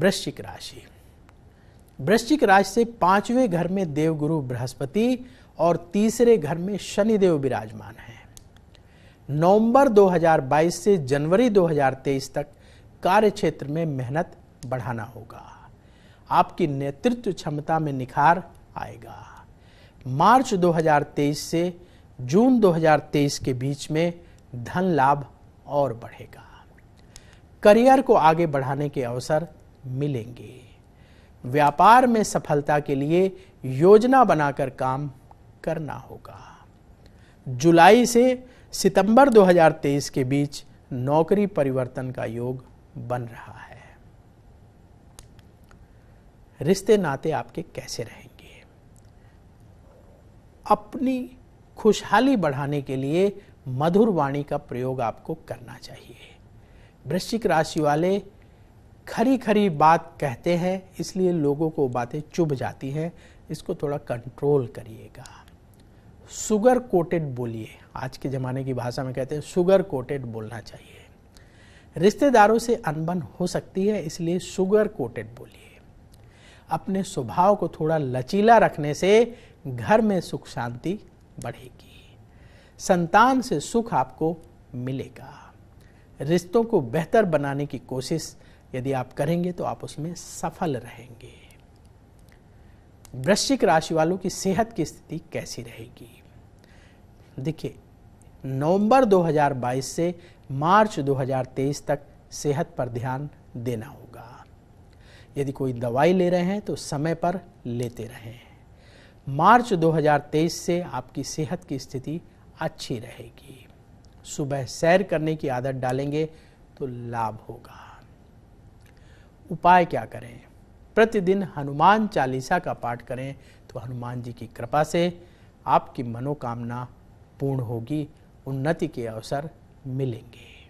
वृश्चिक राशि वृश्चिक राशि से पांचवें घर में देवगुरु बृहस्पति और तीसरे घर में शनिदेव विराजमान हैं नवंबर 2022 से जनवरी 2023 तक कार्य क्षेत्र में मेहनत बढ़ाना होगा आपकी नेतृत्व क्षमता में निखार आएगा मार्च 2023 से जून 2023 के बीच में धन लाभ और बढ़ेगा करियर को आगे बढ़ाने के अवसर मिलेंगे व्यापार में सफलता के लिए योजना बनाकर काम करना होगा जुलाई से सितंबर 2023 के बीच नौकरी परिवर्तन का योग बन रहा है रिश्ते नाते आपके कैसे रहेंगे अपनी खुशहाली बढ़ाने के लिए मधुर वाणी का प्रयोग आपको करना चाहिए वृश्चिक राशि वाले खरी खरी बात कहते हैं इसलिए लोगों को बातें चुभ जाती हैं इसको थोड़ा कंट्रोल करिएगा सुगर कोटेड बोलिए आज के ज़माने की भाषा में कहते हैं सुगर कोटेड बोलना चाहिए रिश्तेदारों से अनबन हो सकती है इसलिए सुगर कोटेड बोलिए अपने स्वभाव को थोड़ा लचीला रखने से घर में सुख शांति बढ़ेगी संतान से सुख आपको मिलेगा रिश्तों को बेहतर बनाने की कोशिश यदि आप करेंगे तो आप उसमें सफल रहेंगे वृश्चिक राशि वालों की सेहत की स्थिति कैसी रहेगी देखिए नवंबर 2022 से मार्च 2023 तक सेहत पर ध्यान देना होगा यदि कोई दवाई ले रहे हैं तो समय पर लेते रहें मार्च 2023 से आपकी सेहत की स्थिति अच्छी रहेगी सुबह सैर करने की आदत डालेंगे तो लाभ होगा उपाय क्या करें प्रतिदिन हनुमान चालीसा का पाठ करें तो हनुमान जी की कृपा से आपकी मनोकामना पूर्ण होगी उन्नति के अवसर मिलेंगे